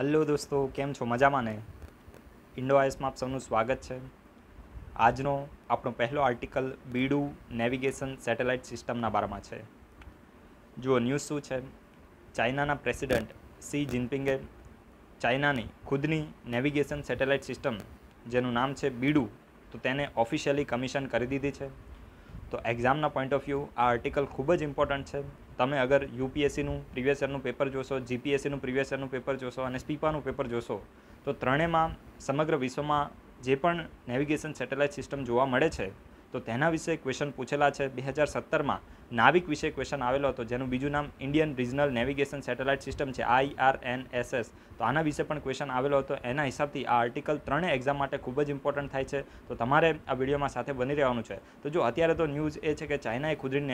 hello દોસ્તો કેમ છો મજામાં ને ઇન્ડો આઈસમાં આપ સૌનું સ્વાગત છે આજનો આપણો પહેલો આર્ટિકલ બીડુ નેવિગેશન સેટેલાઇટ સિસ્ટમના બારામાં છે જુઓ ન્યૂઝ શું છે ચાઇનાના પ્રેસિડેન્ટ સી જિનપિંગે ચાઇનાની ખુદની નેવિગેશન સેટેલાઇટ સિસ્ટમ જેનું નામ છે બીડુ તો તેને ઓફિશિયલી કમિશન કરી દીધી છે તો એક્ઝામના પોઈન્ટ ઓફ વ્યૂ આ આર્ટિકલ ખૂબ જ ઇમ્પોર્ટન્ટ છે તમે અગર યુપીએસસીનું પ્રીવિયસ યરનું પેપર જોશો જીપીએસસીનું પ્રીવિયસ યરનું પેપર જોશો અને સ્પીપાનું પેપર જોશો તો ત્રણેયમાં સમગ્ર વિશ્વમાં જે પણ નેવિગેશન સેટેલાઇટ સિસ્ટમ જોવા મળે છે તો તેના વિશે ક્વેશ્ચન પૂછેલા છે બે હજાર સત્તરમાં નાવિક વિશે ક્વેશ્ચન આવેલો હતો જેનું બીજું નામ Indian regional navigation satellite system છે એસ એસ તો આના વિશે પણ ક્વેશ્ચન આવેલો હતો એના હિસાબથી આ આર્ટિકલ ત્રણે એક્ઝામ માટે ખૂબ જ ઇમ્પોર્ટન્ટ થાય છે તો તમારે આ વિડીયોમાં સાથે બની રહેવાનું છે તો જો અત્યારે તો ન્યૂઝ એ છે કે ચાઇનાએ ખુદરી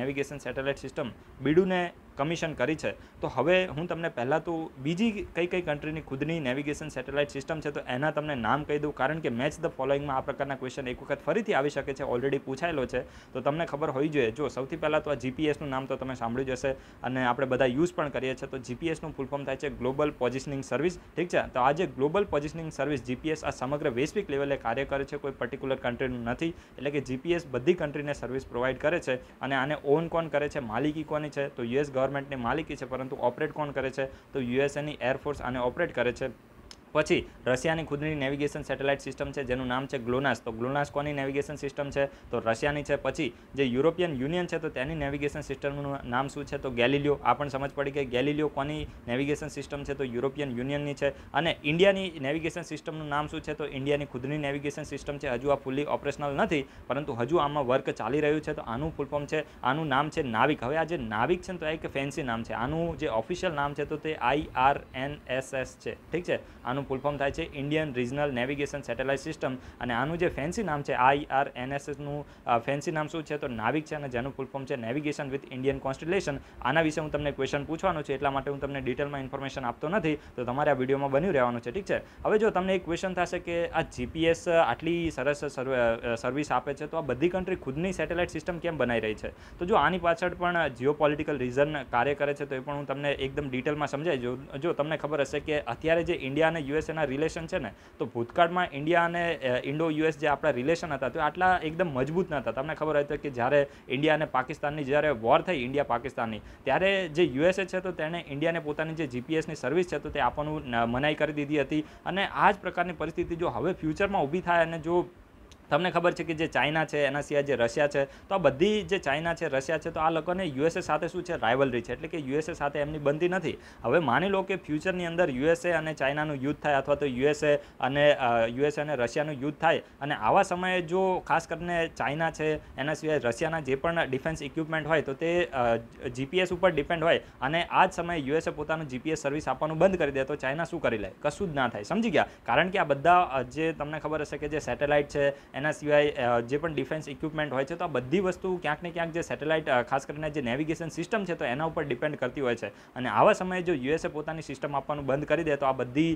નેવિગેશન સેટેલાઇટ સિસ્ટમ બીડુને કમિશન કરી છે તો હવે હું તમને પહેલાં તો બીજી કઈ કઈ કન્ટ્રીની ખુદની નેવિગેશન સેટેલાઇટ સિસ્ટમ છે તો એના તમને નામ કહી દઉં કારણ કે મેચ ધ ફોલોઈંગમાં આ પ્રકારના ક્વેશ્ચન એક વખત ફરીથી આવી શકે છે ઓલરેડી પૂછાયેલો છે તો તમને ખબર હોવી જોઈએ જો સૌથી પહેલાં તો આ જીપીએસનું નામ તો તમે સાંભળ્યું જ હશે અને આપણે બધા યુઝ પણ કરીએ છીએ તો જીપીએસનું ફૂલફોર્મ થાય છે ગ્લોબલ પોઝિશનિંગ સર્વિસ ઠીક છે તો આ જે ગ્લોબલ પોઝિશનિંગ સર્વિસ જીપીએસ આ સમગ્ર વૈશ્વિક લેવલે કાર્ય કરે છે કોઈ પર્ટિક્યુલર કન્ટ્રીનું નથી એટલે કે જીપીએસ બધી કન્ટ્રીને સર્વિસ પ્રોવાઈડ કરે છે અને આને ઓન કોણ કરે છે માલિકી કોની છે તો યુએસ ગવર્મેન્ટની માલિકી છે પરંતુ ઓપરેટ કોણ કરે છે તો યુએસએની એરફોર્સ આને ઓપરેટ કરે છે પછી રશિયાની ખુદની નેવિગેશન સેટેલાઇટ સિસ્ટમ છે જેનું નામ છે ગ્લોનાસ તો ગ્લોનાસ કોની નેવિગેશન સિસ્ટમ છે તો રશિયાની છે પછી જે યુરોપિયન યુનિયન છે તો તેની નેવિગેશન સિસ્ટમનું નામ શું છે તો ગેલિલિયો આ પણ સમજ પડી કે ગેલિલિયો કોની નેવિગેશન સિસ્ટમ છે તો યુરોપિયન યુનિયનની છે અને ઇન્ડિયાની નેવિગેશન સિસ્ટમનું નામ શું છે તો ઇન્ડિયાની ખુદની નેવિગેશન સિસ્ટમ છે હજુ આ ફૂલી ઓપરેશનલ નથી પરંતુ હજુ આમાં વર્ક ચાલી રહ્યું છે તો આનું ફૂલફોર્મ છે આનું નામ છે નાવિક હવે આ જે નાવિક છે ને તો એક ફેન્સી નામ છે આનું જે ઓફિશિયલ નામ છે તો તે I R N S S છે ઠીક છે આનું એનું ફૂલફોર્મ થાય છે Indian regional navigation satellite system અને આનું જે ફેન્સી નામ છે આઈઆરએનએસએસનું ફેન્સી નામ શું છે તો નાવિક છે અને જેનું ફૂલફોર્મ છે નેવિગેશન વિથ ઇન્ડિયન કોન્સ્ટિલેશન આના વિશે હું તમને ક્વેશ્ચન પૂછવાનું છું એટલા માટે હું તમને ડિટેલમાં ઇન્ફોર્મેશન આપતો નથી તો તમારે આ વિડીયોમાં બન્યું રહેવાનું છે ઠીક છે હવે જો તમને એક ક્વેશ્ચન થશે કે આ જીપીએસ આટલી સરસ સર્વિસ આપે છે તો આ બધી કન્ટ્રી ખુદની સેટેલાઇટ સિસ્ટમ કેમ બનાવી રહી છે તો જો આની પાછળ પણ જીઓ પોલિટિકલ રીઝન કાર્ય કરે છે તો એ પણ હું તમને એકદમ ડિટેલમાં સમજાવી જો તમને ખબર હશે કે અત્યારે જે ઇન્ડિયા અને યુએસએના રિલેશન છે ને તો ભૂતકાળમાં ઇન્ડિયા અને ઇન્ડો યુએસ જે આપણા રિલેશન હતા તો આટલા એકદમ મજબૂત નહોતા તમને ખબર હોય તો કે જ્યારે ઇન્ડિયા અને પાકિસ્તાનની જ્યારે વોર થઈ ઇન્ડિયા પાકિસ્તાનની ત્યારે જે યુએસએ છે તો તેણે ઇન્ડિયાને પોતાની જે જીપીએસની સર્વિસ છે તો તે આપવાનું મનાઈ કરી દીધી હતી અને આ જ પ્રકારની પરિસ્થિતિ જો હવે ફ્યુચરમાં ઊભી થાય અને જો તમને ખબર છે કે જે ચાઇના છે એના સિવાય જે રશિયા છે તો આ બધી જે ચાઇના છે રશિયા છે તો આ લોકોને યુએસએ સાથે શું છે રાઇવલરી છે એટલે કે યુએસએ સાથે એમની બનતી નથી હવે માની લો કે ફ્યુચરની અંદર યુએસએ અને ચાઇનાનું યુદ્ધ થાય અથવા તો યુએસએ અને યુએસએ અને રશિયાનું યુદ્ધ થાય અને આવા સમયે જો ખાસ કરીને ચાઇના છે એના સિવાય રશિયાના જે પણ ડિફેન્સ ઇક્વિપમેન્ટ હોય તો તે જીપીએસ ઉપર ડિપેન્ડ હોય અને આ જ સમયે યુએસએ પોતાનું જીપીએસ સર્વિસ આપવાનું બંધ કરી દે તો ચાઇના શું કરી લે કશું જ ના થાય સમજી ગયા કારણ કે આ બધા જે તમને ખબર હશે કે જે સેટેલાઇટ છે એના સિવાય જે પણ ડિફેન્સ ઇક્વિપમેન્ટ હોય છે તો આ બધી વસ્તુ ક્યાંક ને ક્યાંક જે સેટેલાઇટ ખાસ કરીને જે નેવિગેશન સિસ્ટમ છે તો એના ઉપર ડિપેન્ડ કરતી હોય છે અને આવા સમયે જો યુએસએ પોતાની સિસ્ટમ આપવાનું બંધ કરી દે તો આ બધી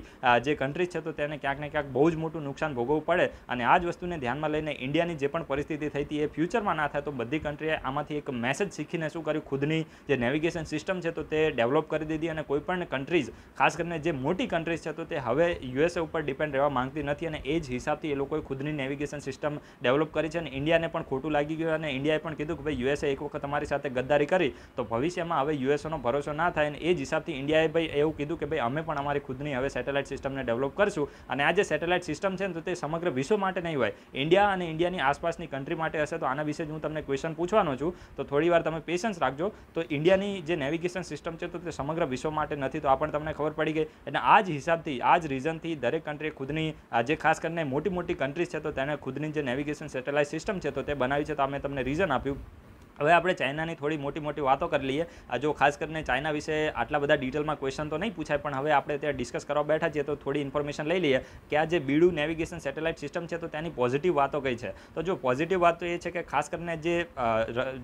જે કન્ટ્રીઝ છે તો તેને ક્યાંક ને ક્યાંક બહુ જ મોટું નુકસાન ભોગવવું પડે અને આ જ વસ્તુને ધ્યાનમાં લઈને ઇન્ડિયાની જે પણ પરિસ્થિતિ થઈ હતી એ ફ્યુચરમાં ના થાય તો બધી કન્ટ્રીએ આમાંથી એક મેસેજ શીખીને શું કર્યું ખુદની જે નેવિગેશન સિસ્ટમ છે તો તે ડેવલપ કરી દીધી અને કોઈપણ કન્ટ્રીઝ ખાસ કરીને જે મોટી કન્ટ્રીઝ છે તો તે હવે યુએસએ ઉપર ડિપેન્ડ રહેવા માંગતી નથી અને એ જ હિસાબથી એ લોકોએ ખુદની નેવિગેશન સિસ્ટમ સિસ્ટમ ડેવલપ કરી છે અને ઇન્ડિયાને પણ ખોટું લાગી ગયું અને ઇન્ડિયાએ પણ કીધું કે ભાઈ યુએસએ એક વખત તમારી સાથે ગદ્દારી કરી તો ભવિષ્યમાં હવે યુએસએનો ભરોસો ના થાય અને એ જ હિસાબથી ઇન્ડિયાએ ભાઈ એવું કીધું કે ભાઈ અમે પણ અમારી ખુદની હવે સેટેલાઇટ સિસ્ટમને ડેવલપ કરશું અને આ જે સેટેલાઇટ સિસ્ટમ છે ને તો તે સમગ્ર વિશ્વ માટે નહીં હોય ઇન્ડિયા અને ઇન્ડિયાની આસપાસની કન્ટ્રી માટે હશે તો આના વિશે જ હું તમને ક્વેશ્ચન પૂછવાનો છું તો થોડી વાર તમે પેશન્સ રાખજો તો ઇન્ડિયાની જે નેવિગેશન સિસ્ટમ છે તો તે સમગ્ર વિશ્વ માટે નથી તો આ પણ તમને ખબર પડી ગઈ એટલે આ જ હિસાબથી આ જ રીઝનથી દરેક કન્ટ્રીએ ખુદની જે ખાસ કરીને મોટી મોટી કન્ટ્રીઝ છે તો તેને ખુદની આપણી જે નેવિગેશન સેટેલાઇટ સિસ્ટમ છે તો તે બનાવી છે તો અમે તમને રીઝન આપ્યું હવે આપણે ચાઇનાની થોડી મોટી મોટી વાતો કરી લઈએ જો ખાસ કરીને ચાઇના વિશે આટલા બધા ડિટેલમાં ક્વેશ્ચન તો નહીં પૂછાય પણ હવે આપણે ત્યાં ડિસ્કસ કરવા બેઠા છીએ તો થોડી ઇન્ફોર્મેશન લઈ લઈએ કે આ જે બીડું નેવિગેશન સેટેલાઇટ સિસ્ટમ છે તો તેની પોઝિટિવ વાતો કઈ છે તો જો પોઝિટિવ વાતો એ છે કે ખાસ કરીને જે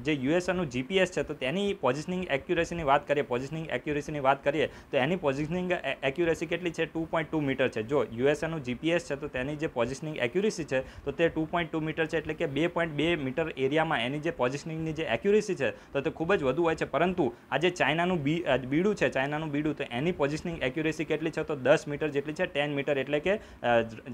જે યુએસનું જીપીએસ છે તો તેની પોઝિશનિંગ એક્યુરેસીની વાત કરીએ પોઝિશનિંગ એક્યુરેસીની વાત કરીએ તો એની પોઝિશનિંગ એક્યુરેસી કેટલી છે ટુ પોઈન્ટ ટુ મીટર છે જો યુએસનું જીપીએસ છે તો તેની જે પોઝિશનિંગ એક્યુરેસી છે તો તે ટુ પોઈન્ટ ટુ મીટર છે એટલે કે બે પોઈન્ટ બે મીટર એરિયામાં એની જે પોઝિશનિંગની જે જે એક્યુરેસી છે તો તે ખૂબ જ વધુ હોય છે પરંતુ આ જે ચાઇનાનું બી બીડું છે ચાઇનાનું બીડું તો એની પોઝિશનિંગ એક્યુરેસી કેટલી છે તો દસ મીટર જેટલી છે ટેન મીટર એટલે કે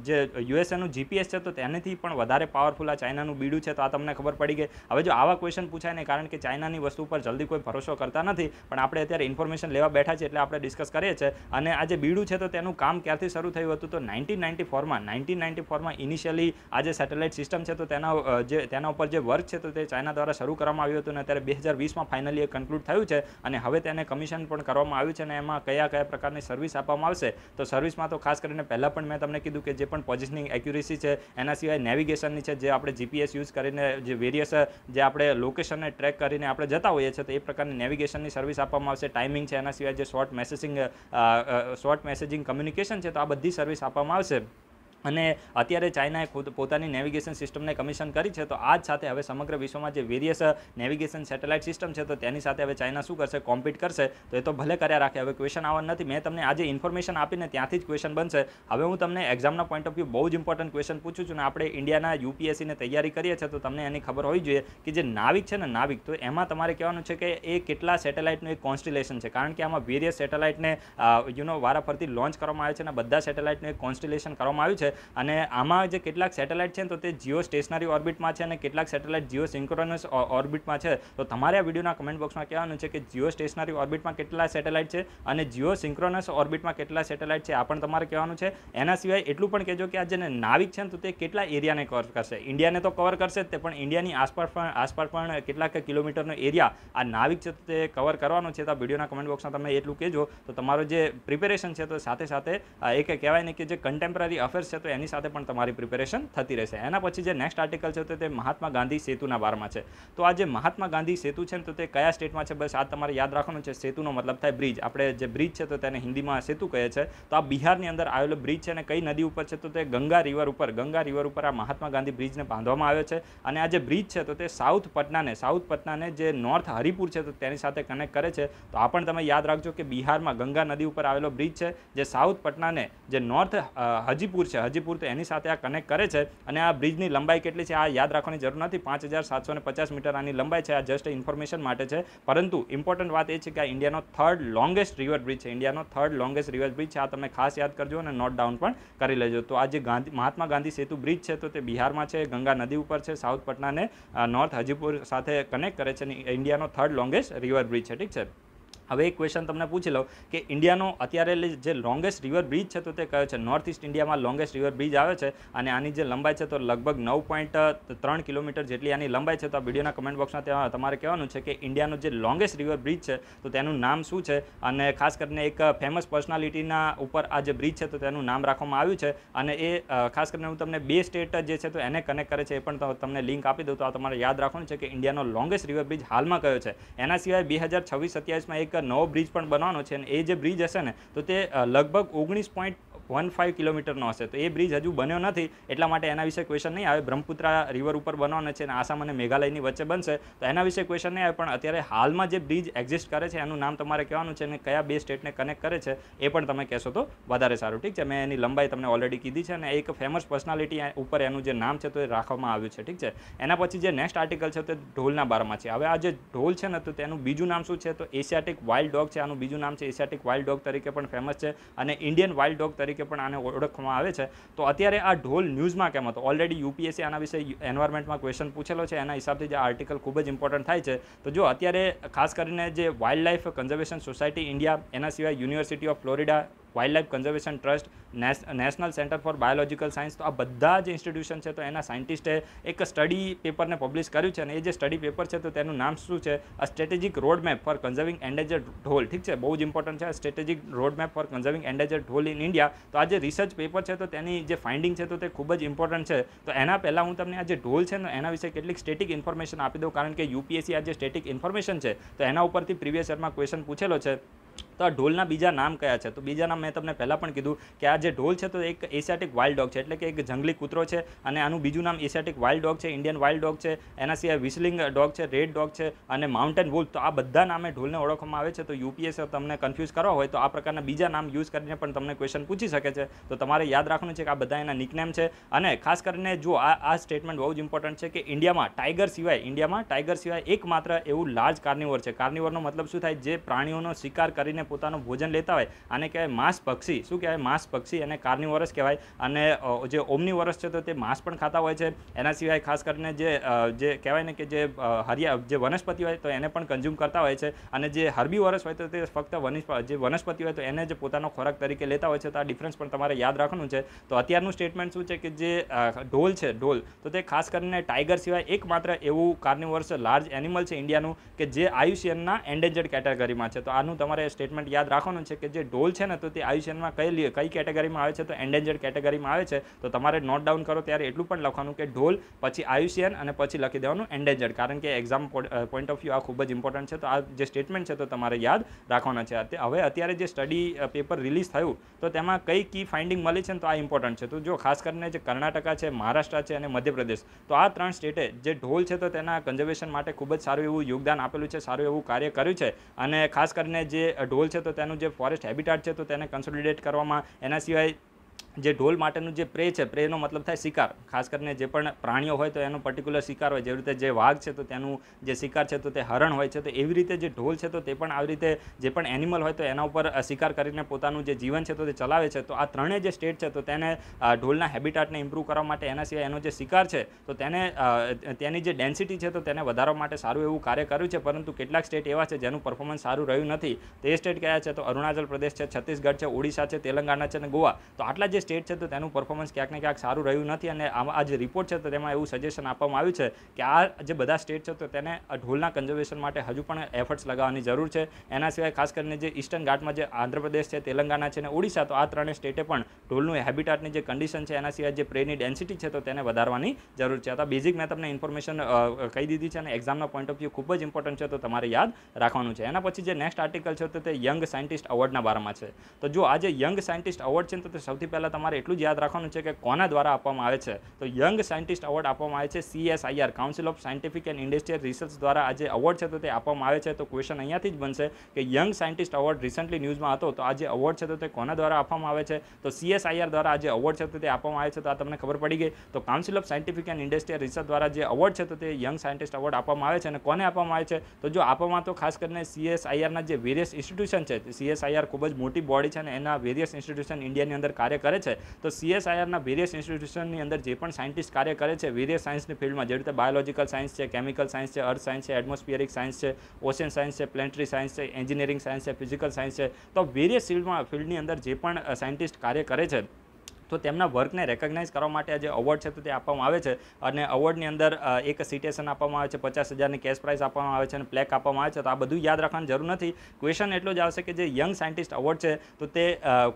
જે યુએસએનું જીપીએસ છે તો તેનાથી પણ વધારે પાવરફુલ આ ચાઇનાનું બીડું છે તો આ તમને ખબર પડી ગઈ હવે જો આવા ક્વેશ્ચન પૂછાય ને કારણ કે ચાઇનાની વસ્તુ પર જલ્દી કોઈ ભરોસો કરતા નથી પણ આપણે અત્યારે ઇન્ફોર્મેશન લેવા બેઠા છે એટલે આપણે ડિસ્કસ કરીએ છીએ અને આ જે બીડું છે તો તેનું કામ ક્યારથી શરૂ થયું હતું તો નાઇન્ટીન નાઇન્ટી ફોરમાં નાઇન્ટીન નાઇન્ટી ફોરમાં ઇનિશિયલી આ જે સેટેલાઇટ સિસ્ટમ છે તો તેના જે તેના ઉપર જે વર્ક છે તો તે ચાઇના દ્વારા શરૂ કરવામાં કરવામાં આવ્યું હતું અને ત્યારે બે હજાર વીસમાં ફાઇનલી એ કન્ક્લુડ થયું છે અને હવે તેને કમિશન પણ કરવામાં આવ્યું છે અને એમાં કયા કયા પ્રકારની સર્વિસ આપવામાં આવશે તો સર્વિસમાં તો ખાસ કરીને પહેલાં પણ મેં તમને કીધું કે જે પણ પોઝિશનિંગ એક્યુરેસી છે એના સિવાય નેવિગેશનની છે જે આપણે જીપીએસ યુઝ કરીને જે વેરિયસ જે આપણે લોકેશનને ટ્રેક કરીને આપણે જતા હોઈએ છીએ તો એ પ્રકારની નેવિગેશનની સર્વિસ આપવામાં આવશે ટાઈમિંગ છે એના સિવાય જે short messaging short messaging communication છે તો આ બધી સર્વિસ આપવામાં આવશે અને અત્યારે ચાઇનાએ પોતાની નેવિગેશન સિસ્ટમને કમિશન કરી છે તો આ જ સાથે હવે સમગ્ર વિશ્વમાં જે વેરિયસ નેવિગેશન સેટેલાઇટ સિસ્ટમ છે તો તેની સાથે હવે ચાઇના શું કરશે કોમ્પિટ કરશે તો એ તો ભલે કર્યા રાખે હવે ક્વેશ્ચન આવવાનું નથી મેં તમને આજે ઇન્ફોર્મેશન આપીને ત્યાંથી જ ક્વેશ્ચન બનશે હવે હું તમને એક્ઝામના પોઈન્ટ ઓફ વ્યૂ બહુ જ ઇમ્પોર્ટન્ટ ક્વેશ્ચન પૂછું છું ને આપણે ઇન્ડિયાના યુપીએસસીને તૈયારી કરીએ છીએ તો તમને એની ખબર હોવી જોઈએ કે જે નાવિક છે ને નાવિક તો એમાં તમારે કહેવાનું છે કે એ કેટલા સેટેલાઇટનું એક કોન્સ્ટિલેશન છે કારણ કે આમાં વેરિયસ સેટેલાઇટને યુનો વારાફરતી લોન્ચ કરવામાં આવે છે અને બધા સેટેલાઇટનું એક કોન્સ્ટિલેશન કરવામાં આવ્યું છે અને આમાં જે કેટલાક સેટેલાઇટ છે તો તે જીઓ સ્ટેશનરી ઓર્બિટમાં છે અને કેટલાક સેટેલાઇટ જીઓ સિન્ક્રોનસ ઓર્બિટમાં છે તો તમારે આ વિડીયોના કમેન્ટ બોક્સમાં કહેવાનું છે કે જીઓ સ્ટેશનરી ઓર્બિટમાં કેટલા સેટેલાઇટ છે અને જીઓ સિન્ક્રોનસ ઓર્બિટમાં કેટલા સેટેલાઇટ છે આ પણ તમારે કહેવાનું છે એના સિવાય એટલું પણ કહેજો કે આ જે નાવિક છે તો તે કેટલા એરિયાને કવર કરશે ઇન્ડિયાને તો કવર કરશે તે પણ ઇન્ડિયાની આસપાસ પણ આસપાસ પણ કેટલાક કિલોમીટરનો એરિયા આ નાવિક છે તે કવર કરવાનો છે તો આ વિડીયોના કમેન્ટ બોક્સમાં તમે એટલું કહેજો તો તમારું જે પ્રિપેરેશન છે તો સાથે સાથે એક કહેવાય ને કે જે કન્ટેમ્પરરી અફેર્સ છે તો એની સાથે પણ તમારી પ્રિપેરેશન થતી રહેશે એના પછી જે નેક્સ્ટ આર્ટિકલ છે તો તે મહાત્મા ગાંધી સેતુના બારમાં છે તો આ જે મહાત્મા ગાંધી સેતુ છે તો તે કયા સ્ટેટમાં છે બસ આ તમારે યાદ રાખવાનું છે સેતુનો મતલબ થાય બ્રિજ આપણે જે બ્રિજ છે તો તેને હિન્દીમાં સેતુ કહે છે તો આ બિહારની અંદર આવેલો બ્રિજ છે અને કઈ નદી ઉપર છે તો તે ગંગા રિવર ઉપર ગંગા રિવર ઉપર આ મહાત્મા ગાંધી બ્રિજને બાંધવામાં આવ્યો છે અને આ જે બ્રિજ છે તો તે સાઉથ પટનાને સાઉથ પટનાને જે નોર્થ હરિપુર છે તો તેની સાથે કનેક્ટ કરે છે તો આ પણ તમે યાદ રાખજો કે બિહારમાં ગંગા નદી ઉપર આવેલો બ્રિજ છે જે સાઉથ પટનાને જે નોર્થ હજીપુર છે હજીપુર તો એની સાથે આ કનેક્ટ કરે છે અને આ બ્રિજની લંબાઈ કેટલી છે આ યાદ રાખવાની જરૂર નથી પાંચ હજાર સાતસો ને પચાસ મીટર આની લંબાઈ છે આ જસ્ટ ઇન્ફોર્મેશન માટે છે પરંતુ ઇમ્પોર્ટન્ટ વાત એ છે કે આ ઇન્ડિયાનો થર્ડ લોંગેસ્ટ રિવર બ્રિજ છે ઇન્ડિયાનો થર્ડ લોંગેસ્ટ રિવર બ્રિજ છે આ તમે ખાસ યાદ કરજો અને નોટ ડાઉન પણ કરી લેજો તો આ જે ગાંધી મહાત્મા ગાંધી સેતુ બ્રિજ છે તો તે બિહારમાં છે ગંગા નદી ઉપર છે સાઉથ પટનાને નોર્થ હજીપુર સાથે કનેક્ટ કરે છે અને ઇન્ડિયાનો થર્ડ લોંગેસ્ટ રિવર બ્રિજ છે ઠીક છે હવે એક ક્વેશ્ચન તમને પૂછી લઉં કે ઇન્ડિયાનો અત્યારે જે લોંગેસ્ટ રિવર બ્રિજ છે તો તે કયો છે નોર્થ ઇસ્ટ ઇન્ડિયામાં લોંગેસ્ટ રિવર બ્રિજ આવે છે અને આની જે લંબાઈ છે તો લગભગ નવ પોઈન્ટ ત્રણ કિલોમીટર જેટલી આની લંબાઈ છે તો આ વિડીયોના કમેન્ટ બોક્સમાં ત્યાં તમારે કહેવાનું છે કે ઇન્ડિયાનો જે લોંગેસ્ટ રિવર બ્રિજ છે તો તેનું નામ શું છે અને ખાસ કરીને એક ફેમસ પર્સનાલિટીના ઉપર આ જે બ્રિજ છે તો તેનું નામ રાખવામાં આવ્યું છે અને એ ખાસ કરીને હું તમને બે સ્ટેટ જે છે તો એને કનેક્ટ કરે છે એ પણ તમને લિંક આપી દઉં તો આ તમારે યાદ રાખવાનું છે કે ઇન્ડિયાનો લોંગેસ્ટ રિવર બ્રિજ હાલમાં કયો છે એના સિવાય બે હજાર છવ્વીસ સત્યાવીસમાં એક નવો બ્રિજ પણ બનવાનો છે અને એ જે બ્રિજ હશે ને તો તે લગભગ ઓગણીસ પોઈન્ટ વન ફાઇવ કિલોમીટરનો હશે તો એ બ્રિજ હજુ બન્યો નથી એટલા માટે એના વિશે ક્વેશ્ચન નહીં આવે બ્રહ્મપુત્રા રિવર ઉપર બનવાનો છે અને આસામ અને મેઘાલયની વચ્ચે બનશે તો એના વિશે ક્વેશ્ચન નહીં આવે પણ અત્યારે હાલમાં જે બ્રિજ એક્ઝિસ્ટ કરે છે એનું નામ તમારે કહેવાનું છે અને કયા બે સ્ટેટને કનેક્ટ કરે છે એ પણ તમે કહેશો તો વધારે સારું ઠીક છે મેં એની લંબાઈ તમને ઓલરેડી કીધી છે અને એક ફેમસ પર્સનાલિટી ઉપર એનું જે નામ છે તો એ રાખવામાં આવ્યું છે ઠીક છે એના પછી જે નેક્સ્ટ આર્ટિકલ છે તે ઢોલના બારમાં છે હવે આ જે ઢોલ છે ને તો તેનું બીજું નામ શું છે તો એશિયાટિક વાઇલ્ડ ડોગ છે આનું બીજું નામ છે એશિયાટિક વાઇલ્ડ ડોગ તરીકે પણ ફેમસ છે અને ઇન્ડિયન વાઇલ્ડ ડોગ તરીકે તરીકે પણ આને ઓળખવામાં આવે છે તો અત્યારે આ ઢોલ ન્યૂઝમાં કેમ હતો ઓલરેડી યુપીએસસી આના વિશે એન્વાયરમેન્ટમાં ક્વેશ્ચન પૂછેલો છે એના હિસાબથી જે આર્ટિકલ ખૂબ જ ઇમ્પોર્ટન્ટ થાય છે તો જો અત્યારે ખાસ કરીને જે wild life conservation society India એના સિવાય university of Florida wild life conservation trust national centre for biological science તો આ બધા જ ઇન્સ્ટિટ્યુશન છે તો એના સાયન્ટિસ્ટે એક સ્ટડી પેપરને પબ્લિશ કર્યું છે અને એ જે સ્ટડી પેપર છે તો તેનું નામ શું છે a strategic roadmap for conserving endangered dhole ઠીક છે બહુ જ ઇમ્પોર્ટન્ટ છે strategic roadmap for conserving endangered dhole in India તો આ જે રિસર્ચ પેપર છે તો તેની જે ફાઇન્ડિંગ છે તો તે ખૂબ જ ઇમ્પોર્ટન્ટ છે તો એના પહેલાં હું તમને આ જે ઢોલ છે ને એના વિશે કેટલીક સ્ટેટિક ઇન્ફોર્મેશન આપી દઉં કારણ કે યુપીએસસી આ જે સ્ટેટિક ઇન્ફોર્મેશન છે તો એના ઉપરથી પ્રીવિયસ યરમાં ક્વેશ્ચન પૂછેલો છે તો આ ઢોલના બીજા નામ કયા છે તો બીજા નામ મેં તમને પહેલાં પણ કીધું કે આ જે ઢોલ છે તો એક એશિયાટિક વાઇલ્ડ ડોગ છે એટલે કે એક જંગલી કૂતરો છે અને આનું બીજું નામ એશિયાટિક વાઇલ્ડ ડોગ છે ઇન્ડિયન વાઇલ્ડ ડોગ છે એના સિવાય વિસલિંગ ડોગ છે રેડ ડોગ છે અને માઉન્ટેન વુલ્ફ તો આ બધા નામે ઢોલને ઓળખવામાં આવે છે તો યુપીએસ તમને કન્ફ્યુઝ કરવા હોય તો આ પ્રકારના બીજા નામ યુઝ કરીને પણ તમને ક્વેશ્ચન પૂછી શકે છે તો તમારે યાદ રાખવાનું છે કે આ બધા એના નિકનેમ છે અને ખાસ કરીને જો આ આ સ્ટેટમેન્ટ બહુ જ ઇમ્પોર્ટન્ટ છે કે ઇન્ડિયામાં ટાઈગર સિવાય ઇન્ડિયામાં ટાઈગર સિવાય એકમાત્ર એવું લાર્જ કાર્નિવર છે કાર્નિવરનો મતલબ શું થાય જે પ્રાણીઓનો શિકાર કરીને પોતાનું ભોજન લેતા હોય આને કહેવાય માંસ પક્ષી શું કહેવાય માંસ પક્ષી અને કાર્નિવોરસ કહેવાય અને જે ઓમની વરસ છે તો તે માંસ પણ ખાતા હોય છે એના સિવાય ખાસ કરીને જે જે કહેવાય ને કે જે હરિયા જે વનસ્પતિ હોય તો એને પણ કન્ઝ્યુમ કરતા હોય છે અને જે હરબી વરસ હોય તો તે ફક્ત જે વનસ્પતિ હોય તો એને જ પોતાનો ખોરાક તરીકે લેતા હોય છે તો આ ડિફરન્સ પણ તમારે યાદ રાખવાનું છે તો અત્યારનું સ્ટેટમેન્ટ શું છે કે જે ઢોલ છે ઢોલ તો તે ખાસ કરીને ટાઈગર સિવાય એકમાત્ર એવું કાર્નિવર્સ લાર્જ એનિમલ છે ઇન્ડિયાનું કે જે આયુષ્યનના એન્ડેન્જર્ડ કેટેગરીમાં છે તો આનું તમારે સ્ટેટમેન્ટ સ્ટેટમેન્ટ યાદ રાખવાનું છે કે જે ઢોલ છે ને તો તે આયુષ્યનમાં કઈ કઈ કેટેગરીમાં આવે છે તો એન્ડેન્જર્ડ કેટેગરીમાં આવે છે તો તમારે નોટ ડાઉન કરો ત્યારે એટલું પણ લખવાનું કે ઢોલ પછી આયુષ્યન અને પછી લખી દેવાનું એન્ડેન્જર્ડ કારણ કે એક્ઝામ પોઈન્ટ ઓફ વ્યૂ આ ખૂબ જ ઇમ્પોર્ટન્ટ છે તો આ જે સ્ટેટમેન્ટ છે તો તમારે યાદ રાખવાના છે હવે અત્યારે જે સ્ટડી પેપર રિલીઝ થયું તો તેમાં કઈ કી ફાઇન્ડિંગ મળી છે ને તો આ ઇમ્પોર્ટન્ટ છે તો જો ખાસ કરીને જે કર્ણાટકા છે મહારાષ્ટ્ર છે અને મધ્યપ્રદેશ તો આ ત્રણ સ્ટેટે જે ઢોલ છે તો તેના કન્ઝર્વેશન માટે ખૂબ જ સારું એવું યોગદાન આપેલું છે સારું એવું કાર્ય કર્યું છે અને ખાસ કરીને જે ઢોલ છે તો તેનું જે ફોરેસ્ટ હેબિટાટ છે તો તેને કન્સોલિડેટ કરવામાં એના સિવાય જે ઢોલ માટેનું જે પ્રે છે પ્રેનો મતલબ થાય શિકાર ખાસ કરીને જે પણ પ્રાણીઓ હોય તો એનો પર્ટિક્યુલર શિકાર હોય જેવી રીતે જે વાઘ છે તો તેનું જે શિકાર છે તો તે હરણ હોય છે તો એવી રીતે જે ઢોલ છે તો તે પણ આવી રીતે જે પણ એનિમલ હોય તો એના ઉપર શિકાર કરીને પોતાનું જે જીવન છે તો તે ચલાવે છે તો આ ત્રણેય જે સ્ટેટ છે તો તેને ઢોલના હેબિટાટને ઇમ્પ્રૂવ કરવા માટે એના સિવાય એનો જે શિકાર છે તો તેને તેની જે ડેન્સિટી છે તો તેને વધારવા માટે સારું એવું કાર્ય કર્યું છે પરંતુ કેટલાક સ્ટેટ એવા છે જેનું પરફોર્મન્સ સારું રહ્યું નથી તે સ્ટેટ કયા છે તો અરુણાચલ પ્રદેશ છે છત્તીસગઢ છે ઓડિશા છે તેલંગાણા છે અને ગોવા તો આટલા જે સ્ટેટ છે તો તેનું પરફોર્મન્સ ક્યાંક ને ક્યાંક સારું રહ્યું નથી અને આમાં આ જે રિપોર્ટ છે તો તેમાં એવું સજેશન આપવામાં આવ્યું છે કે આ જે બધા સ્ટેટ છે તો તેને ઢોલના કન્ઝર્વેશન માટે હજુ પણ એફર્ટ્સ લગાવવાની જરૂર છે એના સિવાય ખાસ કરીને જે ઇસ્ટર્ન ઘાટમાં જે આંધ્રપ્રદેશ છે તેલંગાણા છે અને ઓડિશા તો આ ત્રણે સ્ટેટે પણ ઢોલનું હેબિટાટની જે કન્ડિશન છે એના સિવાય જે પ્રેની ડેન્સિટી છે તો તેને વધારવાની જરૂર છે આ બેઝિક મેં તમને ઇન્ફોર્મેશન કહી દીધી છે અને એક્ઝામનો પોઈન્ટ ઓફ વ્યૂ ખૂબ જ ઇમ્પોર્ટન્ટ છે તો તમારે યાદ રાખવાનું છે એના પછી જે નેક્સ્ટ આર્ટિકલ છે તો તે યંગ સાયન્ટિસ્ટ અવોર્ડના બારામાં છે તો જો આજે યંગ સાયન્ટિસ્ટ અવોર્ડ છે તો તે સૌથી પહેલાં માત્ર તમારે એટલું જ યાદ રાખવાનું છે કે કોના દ્વારા આપવામાં આવે છે તો યંગ સાયન્ટિસ્ટ એવોર્ડ આપવામાં આવે છે CSIR council of scientific and industrial research દ્વારા આજે જે એવોર્ડ છે તો તે આપવામાં આવે છે તો ક્વેશ્ચન અહીંયાથી જ બનશે કે યંગ સાયન્ટિસ્ટ એવોર્ડ રિસન્ટલી ન્યૂઝમાં હતો તો આ એવોર્ડ છે તો તે કોના દ્વારા આપવામાં આવે છે તો સીએસઆઈઆર દ્વારા આજે જે એવોર્ડ છે તો તે આપવામાં આવે છે તો આ તમને ખબર પડી ગઈ તો council of scientific and industrial research દ્વારા જે એવોર્ડ છે તો તે યંગ સાયન્ટિસ્ટ એવોર્ડ આપવામાં આવે છે અને કોને આપવામાં આવે છે તો જો આપવામાં તો ખાસ કરીને સીએસઆઈઆરના જે વેરિયસ ઇન્સ્ટિટ્યુશન છે સીએસઆઈઆર ખૂબ જ મોટી બોડી છે અને એના વેરિયસ ઇન્સ્ટિટ્યુશન ઇન્ડિયાની અંદર કાર્ય કરે આવે છે તો સીએસઆઈઆરના વેરિયસ ઇન્સ્ટિટ્યુશનની અંદર જે પણ સાયન્ટિસ્ટ કાર્ય કરે છે વેરિયસ સાયન્સની ફિલ્ડમાં જેવી રીતે બાયોલોજિકલ સાયન્સ છે કેમિકલ સાયન્સ છે અર્થ સાયન્સ છે એટમોસ્ફિયરિક સાયન્સ છે ઓશિયન સાયન્સ છે પ્લેનેટરી સાયન્સ છે એન્જિનિયરિંગ સાયન્સ છે ફિઝિકલ સાયન્સ છે તો વેરિયસ ફિલ્ડમાં ફિલ્ડની અંદર જે પણ સાયન્ટિસ્ટ કાર્ય કરે છે તો તેમના વર્કને રેકગ્નાઇઝ કરવા માટે જે અવોર્ડ છે તો તે આપવામાં આવે છે અને અવોર્ડની અંદર એક સિટેશન આપવામાં આવે છે પચાસ હજારની કેશ પ્રાઇઝ આપવામાં આવે છે અને પ્લેક આપવામાં આવે છે તો આ બધું યાદ રાખવાની જરૂર નથી ક્વેશ્ચન એટલો જ આવશે કે જે યંગ સાયન્ટિસ્ટ એવોર્ડ છે તો તે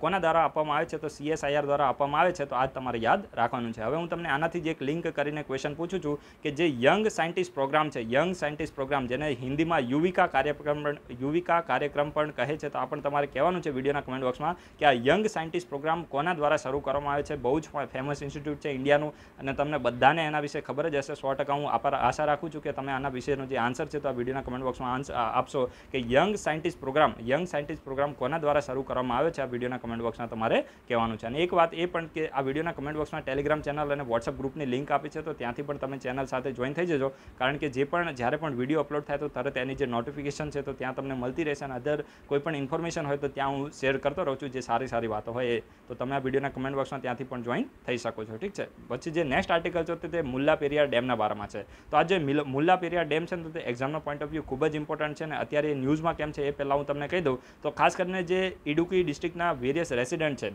કોના દ્વારા આપવામાં આવે છે તો સીએસઆઈઆર દ્વારા આપવામાં આવે છે તો આ તમારે યાદ રાખવાનું છે હવે હું તમને આનાથી જ એક લિંક કરીને ક્વેશ્ચન પૂછું છું કે જે યંગ સાયન્ટિસ્ટ પ્રોગ્રામ છે યંગ સાયન્ટિસ્ટ પ્રોગ્રામ જેને હિન્દીમાં યુવિકા કાર્યક્રમ યુવિકા કાર્યક્રમ પણ કહે છે તો આ પણ તમારે કહેવાનું છે વિડીયોના કમેન્ટ બોક્સમાં કે આ યંગ સાયન્ટિસ્ટ પ્રોગ્રામ કોના દ્વારા શરૂ કરવામાં કરવામાં આવે છે બહુ જ ફેમસ ઇન્સ્ટિટ્યૂટ છે ઇન્ડિયાનું અને તમને બધાને એના વિશે ખબર જ હશે સો ટકા હું આશા રાખું છું કે તમે આના વિશેનો જે આન્સર છે તો આ વિડીયોના કમેન્ટ બોક્સમાં આન્સર આપશો કે young scientist programme young scientist programme કોના દ્વારા શરૂ કરવામાં આવે છે આ વિડીયોના કમેન્ટ બોક્સમાં તમારે કહેવાનું છે અને એક વાત એ પણ કે આ વિડીયોના કમેન્ટ બોક્સમાં ટેલિગ્રામ ચેનલ અને વોટ્સઅપ ગ્રુપની લિંક આપી છે તો ત્યાંથી પણ તમે ચેનલ સાથે જોઈન થઈ જજો કારણ કે જે પણ જ્યારે પણ વિડીયો અપલોડ થાય તો તરત એની જે નોટિફિકેશન છે તો ત્યાં તમને મળતી રહેશે અને અધર કોઈ પણ ઇન્ફોર્મેશન હોય તો ત્યાં હું શેર કરતો રહું છું જે સારી સારી વાતો હોય એ તો તમે આ વિડીયોના કમેન્ટ બોક્સ કોર્સમાં ત્યાંથી પણ જોઈન થઈ શકો છો ઠીક છે પછી જે નેક્સ્ટ આર્ટિકલ છે તે મુલ્લા પેરિયાર ડેમના બારામાં છે તો આ જે મુલ્લા પેરિયાર ડેમ છે ને તો એક્ઝામનો પોઈન્ટ ઓફ વ્યૂ ખૂબ જ ઇમ્પોર્ટન્ટ છે ને અત્યારે ન્યૂઝમાં કેમ છે એ પહેલાં હું તમને કહી દઉં તો ખાસ કરીને જે ઇડુકી ડિસ્ટ્રિક્ટના વેરિયસ રેસિડન્ટ છે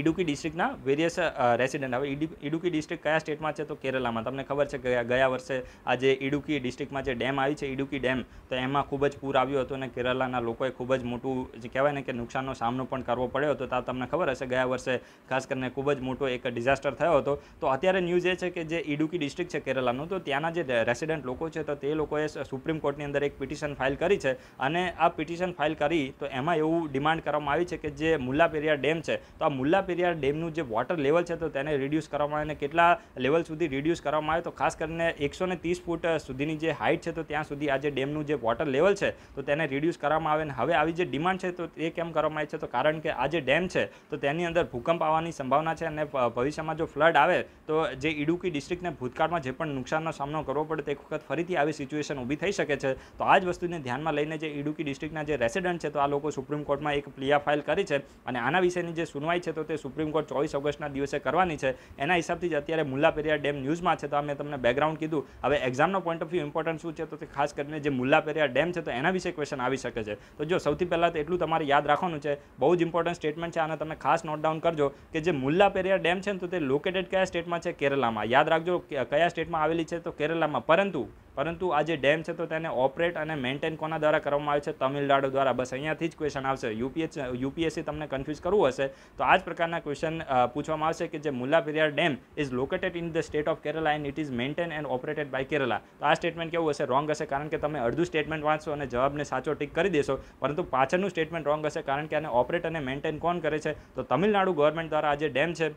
ઇડુકી ડિસ્ટ્રિક્ટના વેરિયસ રેસિડન્ટ હવે ઇડુકી ડિસ્ટ્રિક્ટ કયા સ્ટેટમાં છે તો કેરલામાં તમને ખબર છે કે ગયા વર્ષે આ જે ઇડુકી ડિસ્ટ્રિક્ટમાં જે ડેમ આવી છે ઇડુકી ડેમ તો એમાં ખૂબ જ પૂર આવ્યું હતું અને કેરલાના લોકોએ ખૂબ જ મોટું જે કહેવાય ને કે નુકસાનનો સામનો પણ કરવો પડ્યો હતો તો તમને ખબર હશે ગયા વર્ષે ખાસ કરીને ખૂબ જ મોટો એક ડિઝાસ્ટર થયો હતો તો અત્યારે ન્યૂઝ એ છે કે જે ઇડુકી ડિસ્ટ્રિક્ટ છે કેરલાનું તો ત્યાંના જે રેસિડન્ટ લોકો છે તો તે લોકોએ સુપ્રીમ કોર્ટની અંદર એક પિટિશન ફાઇલ કરી છે અને આ પિટિશન ફાઇલ કરી તો એમાં એવું ડિમાન્ડ કરવામાં આવી છે કે જે મુલ્લા પેરિયા ડેમ છે તો આ મુલ્લા પેરિયાર ડેમનું જે વોટર લેવલ છે તો તેને રિડ્યુસ કરવામાં અને કેટલા લેવલ સુધી રિડ્યુસ કરવામાં આવે તો ખાસ કરીને એકસો ફૂટ સુધીની જે હાઇટ છે તો ત્યાં સુધી આ જે ડેમનું જે વોટર લેવલ છે તો તેને રિડ્યુસ કરવામાં આવે અને હવે આવી જે ડિમાન્ડ છે તો એ કેમ કરવામાં આવે છે તો કારણ કે આ જે ડેમ છે તો તેની અંદર ભૂકંપ આવવાની સંભાવના છે અને ભવિષ્યમાં જો ફ્લડ આવે તો જે ઇડુકી ડિસ્ટ્રિક્ટને ભૂતકાળમાં જે પણ નુકસાનનો સામનો કરવો પડે તે વખત ફરીથી આવી સિચ્યુએશન ઊભી થઈ શકે છે તો આ જ વસ્તુને ધ્યાનમાં લઈને જે ઇડુકી ડિસ્ટ્રિક્ટના જે રેસિડન્ટ છે તો આ લોકો સુપ્રીમ કોર્ટમાં એક પ્લિયા ફાઇલ કરી છે અને આના વિશેની જે સુનવાઈ છે તો તે સુપ્રીમ કોર્ટ ચોવીસ ઓગસ્ટના દિવસે કરવાની છે એના હિસાબથી જ અત્યારે મુલ્લા પેરિયા ડેમ ન્યૂઝમાં છે તો મેં તમને બેકગ્રાઉન્ડ કીધું હવે એક્ઝામનો પોઈન્ટ ઓફ વ્યૂ ઇમ્પોર્ટન્ટ શું છે તો તે ખાસ કરીને જે મુલ્લા પેરિયા ડેમ છે તો એના વિશે ક્વેશ્ચન આવી શકે છે તો જો સૌથી પહેલાં તો એટલું તમારે યાદ રાખવાનું છે બહુ જ ઇમ્પોર્ટન્ટ સ્ટેટમેન્ટ છે અને તમે ખાસ નોટ ડાઉન કરજો કે જે મુલ્લા પેરિયા ડેમ છે ને તો તે લોકેટેડ કયા સ્ટેટમાં છે કેરલામાં યાદ રાખજો કયા સ્ટેટમાં આવેલી છે તો કેરલામાં પરંતુ પરંતુ આ જે ડેમ છે તો તેને ઓપરેટ અને મેન્ટેન કોના દ્વારા કરવામાં આવે છે તમિલનાડુ દ્વારા બસ અહીંયાથી જ ક્વેશ્ચન આવશે યુપીએસ યુપીએસસી તમને કન્ફ્યુઝ કરવું હશે તો આ જ પ્રકારના ક્વેશ્ચન પૂછવામાં આવશે કે જે Mulla Periyar dam is located in the state of Kerala and it is maintain and operated by Kerala તો આ સ્ટેટમેન્ટ કેવું હશે રોંગ હશે કારણ કે તમે અડધું સ્ટેટમેન્ટ વાંચશો અને જવાબને સાચો ટીક કરી દેશો પરંતુ પાછળનું સ્ટેટમેન્ટ રોંગ હશે કારણ કે આને ઓપરેટ અને મેન્ટેન કોણ કરે છે તો તમિલનાડુ ગવર્મેન્ટ દ્વારા આ જે ડેમ છે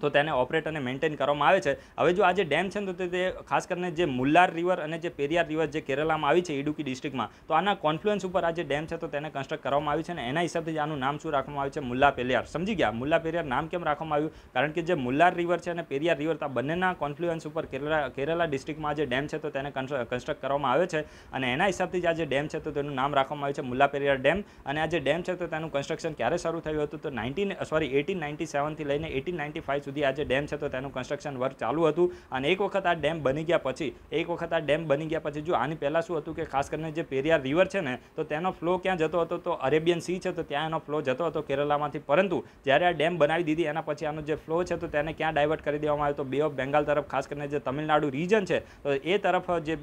તો તેને ઓપરેટ અને મેન્ટેન કરવામાં આવે છે હવે જો આજે ડેમ છે ને તો તે ખાસ કરીને જે મુલ્લાર રિવર અને જે પેરિયાર રિવર જે કેરલામાં આવી છે ઇડુકી ડિસ્ટ્રિક્ટમાં તો આના કોન્ફ્લુઅન્સ ઉપર આજે ડેમ છે તો તેને કન્સ્ટ્રક્ટ કરવામાં આવ્યું છે અને એના હિસાબથી જ આનું નામ શું રાખવામાં આવ્યું છે મુલ્લા પેલિયાર સમજી ગયા મુલ્લા પેરિયાર નામ કેમ રાખવામાં આવ્યું કારણ કે જે મુલ્લાર રિવર છે અને પેરિયાર રિવર આ બંનેના કોન્ફ્લુઅન્સ ઉપર કેરલા કેરલા ડિસ્ટ્રિક્ટમાં જે ડેમ છે તો તેને કન્સ્ટ્રક્ટ કરવામાં આવે છે અને એના હિસાબથી જ આ ડેમ છે તો તેનું નામ રાખવામાં આવ્યું છે મુલ્લા પેરિયાર ડેમ અને આ ડેમ છે તો તેનું કન્સ્ટ્રક્શન ક્યારે શરૂ થયું હતું તો નાઇન્ટીન સોરી એટીન નાઇન્ટી સેવનથી લઈને એટીન નાઇન્ટી ફાઇવ સુધી આ જે ડેમ છે તો તેનું કન્સ્ટ્રક્શન વર્ક ચાલુ હતું અને એક વખત આ ડેમ બની ગયા પછી એક વખત આ ડેમ બની ગયા પછી જો આની પહેલાં શું હતું કે ખાસ કરીને જે પેરિયા રિવર છે ને તો તેનો ફ્લો ક્યાં જતો હતો તો અરેબિયન સી છે તો ત્યાં એનો ફ્લો જતો હતો કેરલામાંથી પરંતુ જ્યારે આ ડેમ બનાવી દીધી એના પછી આનો જે ફ્લો છે તો તેને ક્યાં ડાયવર્ટ કરી દેવામાં આવ્યો તો બે ઓફ બેંગાલ તરફ ખાસ કરીને જે તમિલનાડુ રીજન છે તો એ તરફ જે